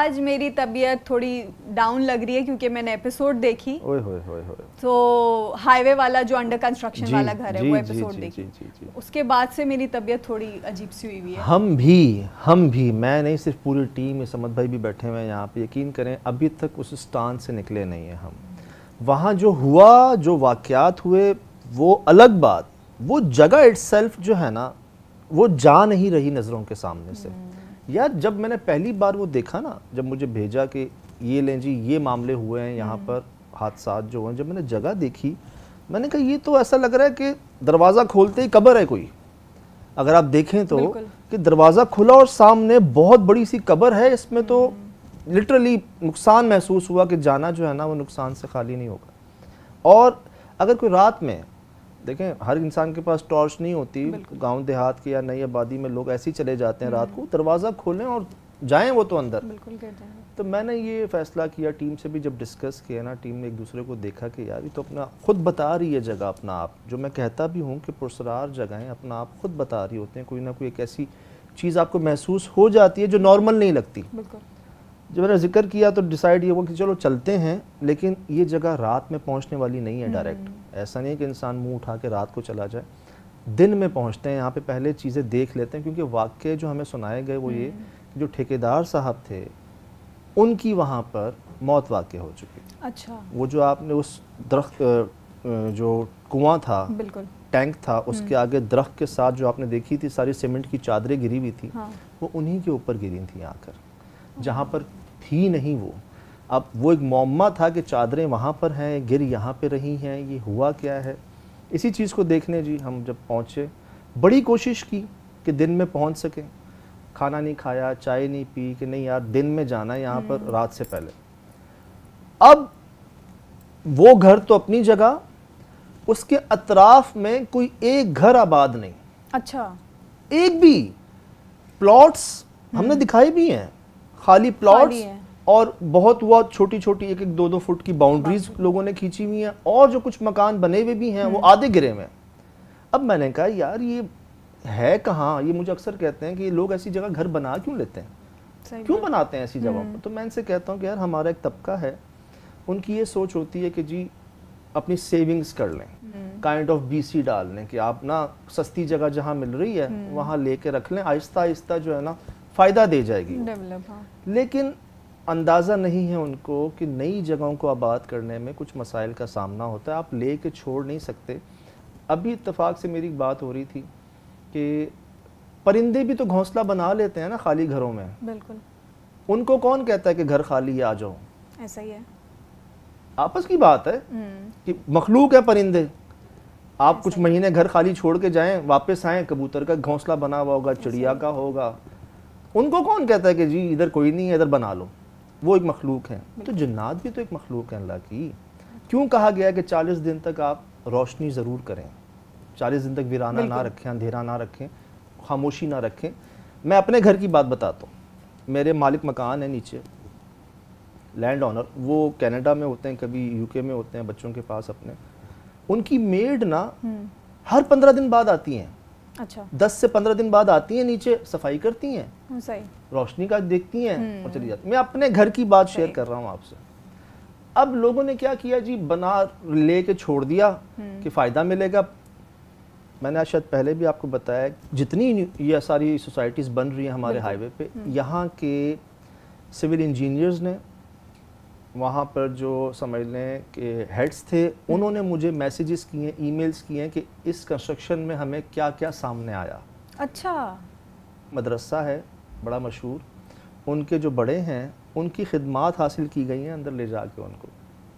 आज मेरी तबीयत थोड़ी डाउन लग रही है क्योंकि मैंने एपिसोड देखी ओए होए होए होए तो हाईवे वाला जो अंडर कंस्ट्रक्शन वाला घर है वो एपिसोड जी, देखी जी, जी, जी, उसके बाद से मेरी तबीयत थोड़ी अजीब सी हुई हुई है हम भी हम भी मैं नहीं सिर्फ पूरी टीम समद भाई भी बैठे हुए हैं यहाँ पे यकीन करें अभी तक उस स्थान से निकले नहीं है हम वहाँ जो हुआ जो वाक्यात हुए वो अलग बात वो जगह इट्सल्फ जो है ना वो जा नहीं रही नज़रों के सामने से हम्म। यार जब मैंने पहली बार वो देखा ना जब मुझे भेजा कि ये लें जी ये मामले हुए हैं यहाँ हम्म। पर हादसा जो हैं जब मैंने जगह देखी मैंने कहा ये तो ऐसा लग रहा है कि दरवाज़ा खोलते ही कबर है कोई अगर आप देखें तो कि दरवाज़ा खुला और सामने बहुत बड़ी सी कबर है इसमें तो हम्म। लिटरली नुकसान महसूस हुआ कि जाना जो है ना वो नुकसान से खाली नहीं होगा और अगर कोई रात में देखें हर इंसान के पास टॉर्च नहीं होती गांव देहात के या नई आबादी में लोग ऐसे ही चले जाते हैं रात हम्म। को दरवाज़ा खोलें और जाएं वो तो अंदर बिल्कुल तो मैंने ये फैसला किया टीम से भी जब डिस्कस किया ना टीम ने एक दूसरे को देखा कि यार ये तो अपना खुद बता रही है जगह अपना आप जो मैं कहता भी हूँ कि पुरसरार जगहें अपना आप खुद बता रही होते हैं कोई ना कोई एक ऐसी चीज़ आपको महसूस हो जाती है जो नॉर्मल नहीं लगती जब मैंने जिक्र किया तो डिसाइड ये हुआ कि चलो चलते हैं लेकिन ये जगह रात में पहुँचने वाली नहीं है डायरेक्ट हम्म। ऐसा नहीं है कि इंसान मुंह उठा के रात को चला जाए दिन में पहुंचते हैं यहाँ पे पहले चीज़ें देख लेते हैं क्योंकि वाक्य जो हमें सुनाए गए वो ये हम्म। कि जो ठेकेदार साहब थे उनकी वहाँ पर मौत वाक्य हो चुकी अच्छा वो जो आपने उस दरख्त जो कुआं था बिल्कुल टैंक था हम्म। उसके आगे दरख्त के साथ जो आपने देखी थी सारी सीमेंट की चादरें गिरी हुई थी हाँ। वो उन्हीं के ऊपर गिरी थी आकर हाँ। जहाँ पर थी नहीं वो अब वो एक मम्मा था कि चादरें वहाँ पर हैं गिर यहाँ पे रही हैं ये हुआ क्या है इसी चीज़ को देखने जी हम जब पहुँचे बड़ी कोशिश की कि दिन में पहुँच सकें खाना नहीं खाया चाय नहीं पी कि नहीं यार दिन में जाना है यहाँ पर हम्म। रात से पहले अब वो घर तो अपनी जगह उसके अतराफ में कोई एक घर आबाद नहीं अच्छा एक भी प्लॉट्स हमने हम्म। दिखाई भी हैं खाली प्लॉट्स और बहुत हुआ छोटी छोटी एक एक दो दो फुट की बाउंड्रीज लोगों ने खींची हुई हैं और जो कुछ मकान बने हुए भी हैं वो हम्म। आधे गिरे हुए अब मैंने कहा यार ये है कहाँ ये मुझे अक्सर कहते हैं कि लोग ऐसी जगह घर बना क्यों लेते हैं क्यों बनाते हैं ऐसी जगह हम्म। तो मैं इनसे कहता हूँ कि यार हमारा एक तबका है उनकी ये सोच होती है कि जी अपनी सेविंग्स कर लें काइंड ऑफ सी डाल लें कि आप ना सस्ती जगह जहाँ मिल रही है हम्म। वहाँ लेके रख लें आहिस्ता आहिस्ता जो है ना फायदा दे जाएगी हाँ। लेकिन अंदाज़ा नहीं है उनको कि नई जगहों को आबाद करने में कुछ मसाइल का सामना होता है आप ले कर छोड़ नहीं सकते अभी इतफाक़ से मेरी बात हो रही थी कि परिंदे भी तो घोंसला बना लेते हैं ना खाली घरों में बिल्कुल उनको कौन कहता है कि घर खाली है आ जाओ ऐसा ही है आपस की बात है हम्म। कि मखलूक है परिंदे आप कुछ महीने घर खाली छोड़ के जाएं वापस आए कबूतर का घोंसला बना हुआ होगा चिड़िया का होगा उनको कौन कहता है कि जी इधर कोई नहीं है इधर बना लो वो एक मखलूक है तो जन्नात भी तो एक मखलूक है अल्लाह की क्यों कहा गया कि चालीस दिन तक आप रोशनी ज़रूर करें चालीस दिन तक वीराना ना रखें अंधेरा ना रखें खामोशी ना रखें मैं अपने घर की बात बताता हूँ मेरे मालिक मकान है नीचे लैंड ऑनर वो कनाडा में होते हैं कभी यूके में होते हैं बच्चों के पास अपने उनकी मेड ना हम्म। हर पंद्रह दिन बाद आती हैं अच्छा दस से पंद्रह दिन बाद आती हैं नीचे सफाई करती हैं हम्म, सही रोशनी का देखती हैं और हम्म। चली जाती मैं अपने घर की बात शेयर कर रहा हूँ आपसे अब लोगों ने क्या किया जी बना लेके छोड़ दिया हम्म। कि फ़ायदा मिलेगा मैंने आज शायद पहले भी आपको बताया जितनी ये सारी सोसाइटीज़ बन रही हैं हमारे हाईवे पे यहाँ के सिविल इंजीनियर्स ने वहाँ पर जो समझ लें कि हेड्स थे उन्होंने मुझे मैसेजेस किए ईमेल्स किए कि इस कंस्ट्रक्शन में हमें क्या क्या सामने आया अच्छा मदरसा है बड़ा मशहूर उनके जो बड़े हैं उनकी खिदमत हासिल की गई हैं अंदर ले जा के उनको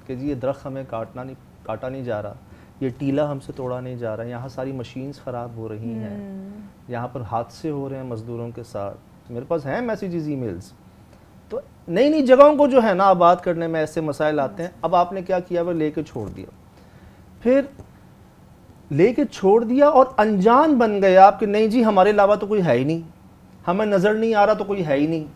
कि जी ये दरख्त हमें काटना नहीं काटा नहीं जा रहा ये टीला हमसे तोड़ा नहीं जा रहा यहाँ सारी मशीन्स ख़राब हो रही हैं हम्म। यहाँ पर हादसे हो रहे हैं मज़दूरों के साथ मेरे पास हैं मैसेजेस ईमेल्स तो नई नई जगहों को जो है ना आबाद करने में ऐसे मसाइल आते हैं अब आपने क्या किया वह लेके छोड़ दिया फिर लेके छोड़ दिया और अनजान बन गए आप कि नहीं जी हमारे अलावा तो कोई है ही नहीं हमें नज़र नहीं आ रहा तो कोई है ही नहीं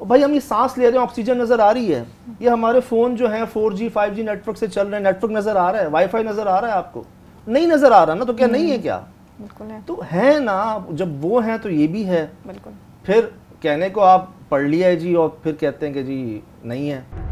और भाई हम ये सांस ले रहे हैं ऑक्सीजन नज़र आ रही है ये हमारे फ़ोन जो है 4G 5G नेटवर्क से चल रहे हैं नेटवर्क नज़र आ रहा है वाईफाई नज़र आ रहा है आपको नहीं नज़र आ रहा ना तो क्या हम्म। नहीं है क्या बिल्कुल है तो है ना जब वो हैं तो ये भी है बिल्कुल फिर कहने को आप पढ़ लिया है जी और फिर कहते हैं कि जी नहीं है